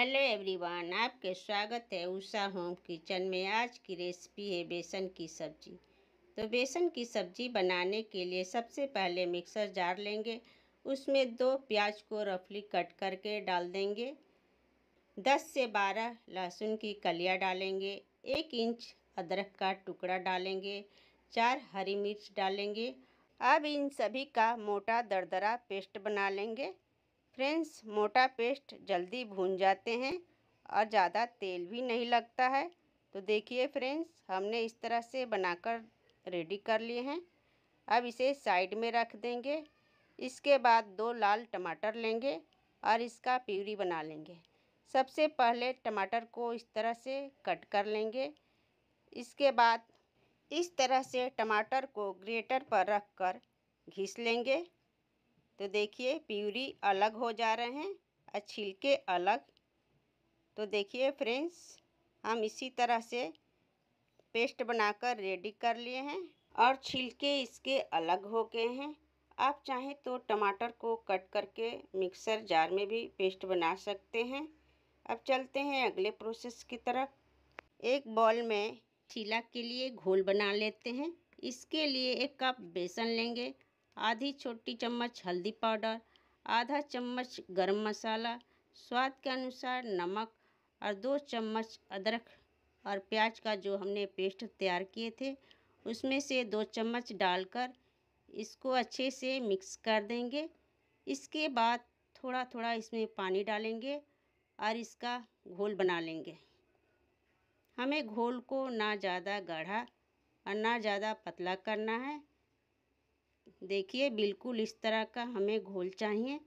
hello everyone आपके स्वागत है उषा होम किचन में आज की रेसिपी है बेसन की सब्ज़ी तो बेसन की सब्ज़ी बनाने के लिए सबसे पहले मिक्सर जार लेंगे उसमें दो प्याज को रफली कट करके डाल देंगे दस से बारह लहसुन की कलियां डालेंगे एक इंच अदरक का टुकड़ा डालेंगे चार हरी मिर्च डालेंगे अब इन सभी का मोटा दरदरा पेस्ट बना लेंगे फ्रेंड्स मोटा पेस्ट जल्दी भून जाते हैं और ज़्यादा तेल भी नहीं लगता है तो देखिए फ्रेंड्स हमने इस तरह से बनाकर रेडी कर लिए हैं अब इसे साइड में रख देंगे इसके बाद दो लाल टमाटर लेंगे और इसका प्यूरी बना लेंगे सबसे पहले टमाटर को इस तरह से कट कर लेंगे इसके बाद इस तरह से टमाटर को ग्रेटर पर रख कर घिस लेंगे तो देखिए प्यूरी अलग हो जा रहे हैं और छिलके अलग तो देखिए फ्रेंड्स हम इसी तरह से पेस्ट बनाकर रेडी कर लिए हैं और छिलके इसके अलग हो गए हैं आप चाहें तो टमाटर को कट करके मिक्सर जार में भी पेस्ट बना सकते हैं अब चलते हैं अगले प्रोसेस की तरफ एक बॉल में छीला के लिए घोल बना लेते हैं इसके लिए एक कप बेसन लेंगे आधी छोटी चम्मच हल्दी पाउडर आधा चम्मच गरम मसाला स्वाद के अनुसार नमक और दो चम्मच अदरक और प्याज का जो हमने पेस्ट तैयार किए थे उसमें से दो चम्मच डालकर इसको अच्छे से मिक्स कर देंगे इसके बाद थोड़ा थोड़ा इसमें पानी डालेंगे और इसका घोल बना लेंगे हमें घोल को ना ज़्यादा गाढ़ा और ना ज़्यादा पतला करना है देखिए बिल्कुल इस तरह का हमें घोल चाहिए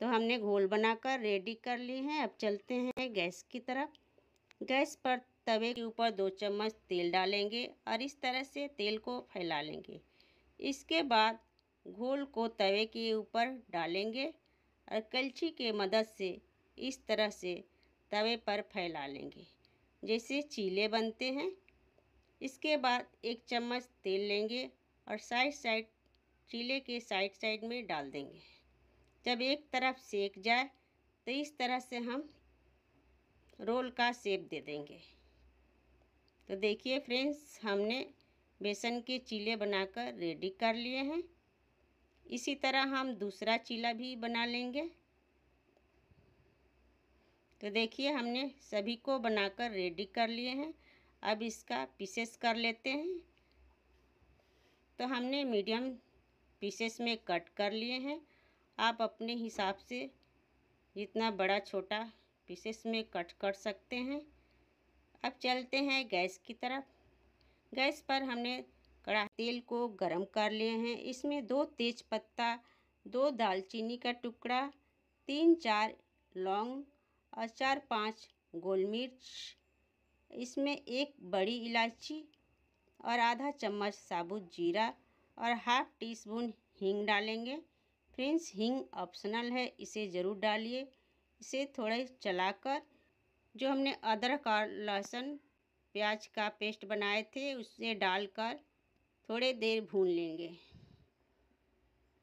तो हमने घोल बनाकर रेडी कर ली है अब चलते हैं गैस की तरफ गैस पर तवे के ऊपर दो चम्मच तेल डालेंगे और इस तरह से तेल को फैला लेंगे इसके बाद घोल को तवे के ऊपर डालेंगे और कलछी के मदद से इस तरह से तवे पर फैला लेंगे जैसे चीले बनते हैं इसके बाद एक चम्मच तेल लेंगे और साइड साइड चीले के साइड साइड में डाल देंगे जब एक तरफ सेक जाए तो इस तरह से हम रोल का सेप दे देंगे तो देखिए फ्रेंड्स हमने बेसन के चीले बनाकर रेडी कर लिए हैं इसी तरह हम दूसरा चीला भी बना लेंगे तो देखिए हमने सभी को बनाकर रेडी कर लिए हैं अब इसका पीसेस कर लेते हैं तो हमने मीडियम पीसेस में कट कर लिए हैं आप अपने हिसाब से जितना बड़ा छोटा पीसेस में कट कर सकते हैं अब चलते हैं गैस की तरफ गैस पर हमने कड़ा तेल को गरम कर लिए हैं इसमें दो तेज पत्ता दो दालचीनी का टुकड़ा तीन चार लौंग और चार पाँच गोल मिर्च इसमें एक बड़ी इलायची और आधा चम्मच साबुत जीरा और हाफ टी स्पून हींग डालेंगे फ्रेंड्स हींग ऑप्शनल है इसे ज़रूर डालिए इसे थोड़ा चलाकर जो हमने अदरक और लहसुन प्याज का पेस्ट बनाए थे उसे डालकर थोड़े देर भून लेंगे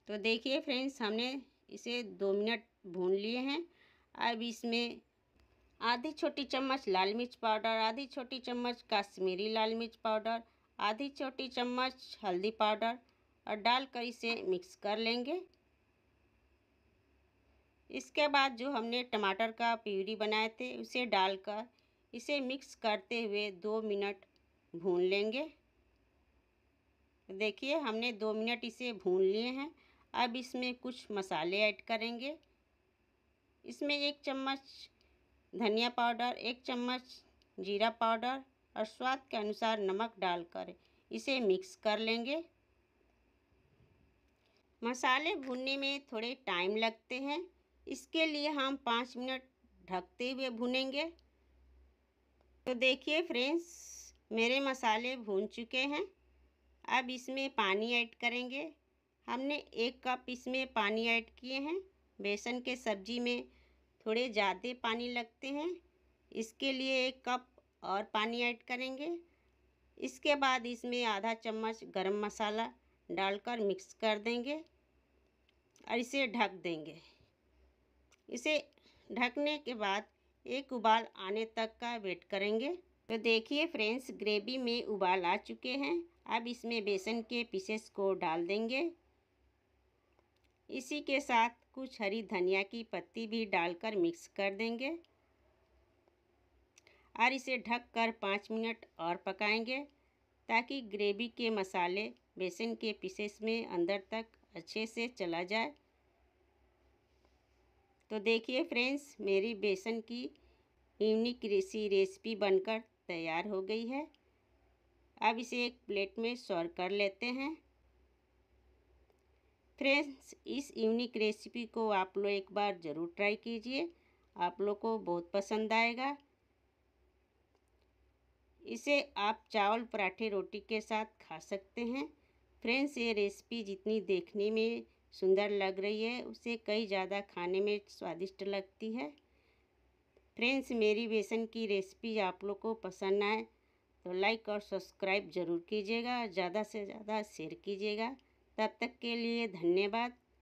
तो देखिए फ्रेंड्स हमने इसे दो मिनट भून लिए हैं अब इसमें आधी छोटी चम्मच लाल मिर्च पाउडर आधी छोटी चम्मच कश्मीरी लाल मिर्च पाउडर आधी छोटी चम्मच हल्दी पाउडर और डालकर इसे मिक्स कर लेंगे इसके बाद जो हमने टमाटर का प्यूरी बनाए थे उसे डालकर इसे मिक्स करते हुए दो मिनट भून लेंगे देखिए हमने दो मिनट इसे भून लिए हैं अब इसमें कुछ मसाले ऐड करेंगे इसमें एक चम्मच धनिया पाउडर एक चम्मच जीरा पाउडर और स्वाद के अनुसार नमक डालकर इसे मिक्स कर लेंगे मसाले भूनने में थोड़े टाइम लगते हैं इसके लिए हम पाँच मिनट ढकते हुए भुनेंगे तो देखिए फ्रेंड्स मेरे मसाले भून चुके हैं अब इसमें पानी ऐड करेंगे हमने एक कप इसमें पानी ऐड किए हैं बेसन के सब्जी में थोड़े ज़्यादा पानी लगते हैं इसके लिए एक कप और पानी ऐड करेंगे इसके बाद इसमें आधा चम्मच गरम मसाला डालकर मिक्स कर देंगे और इसे ढक देंगे इसे ढकने के बाद एक उबाल आने तक का वेट करेंगे तो देखिए फ्रेंड्स ग्रेवी में उबाल आ चुके हैं अब इसमें बेसन के पीसेस को डाल देंगे इसी के साथ कुछ हरी धनिया की पत्ती भी डालकर मिक्स कर देंगे और इसे ढककर पाँच मिनट और पकाएंगे ताकि ग्रेवी के मसाले बेसन के पीसेस में अंदर तक अच्छे से चला जाए तो देखिए फ्रेंड्स मेरी बेसन की यूनिक रेसी रेसिपी बनकर तैयार हो गई है अब इसे एक प्लेट में सर्व कर लेते हैं फ्रेंड्स इस यूनिक रेसिपी को आप लोग एक बार ज़रूर ट्राई कीजिए आप लोग को बहुत पसंद आएगा इसे आप चावल पराठे रोटी के साथ खा सकते हैं फ्रेंड्स ये रेसिपी जितनी देखने में सुंदर लग रही है उसे कई ज़्यादा खाने में स्वादिष्ट लगती है फ्रेंड्स मेरी बेसन की रेसिपी आप लोग को पसंद आए तो लाइक और सब्सक्राइब ज़रूर कीजिएगा ज़्यादा से ज़्यादा शेयर कीजिएगा तब तक के लिए धन्यवाद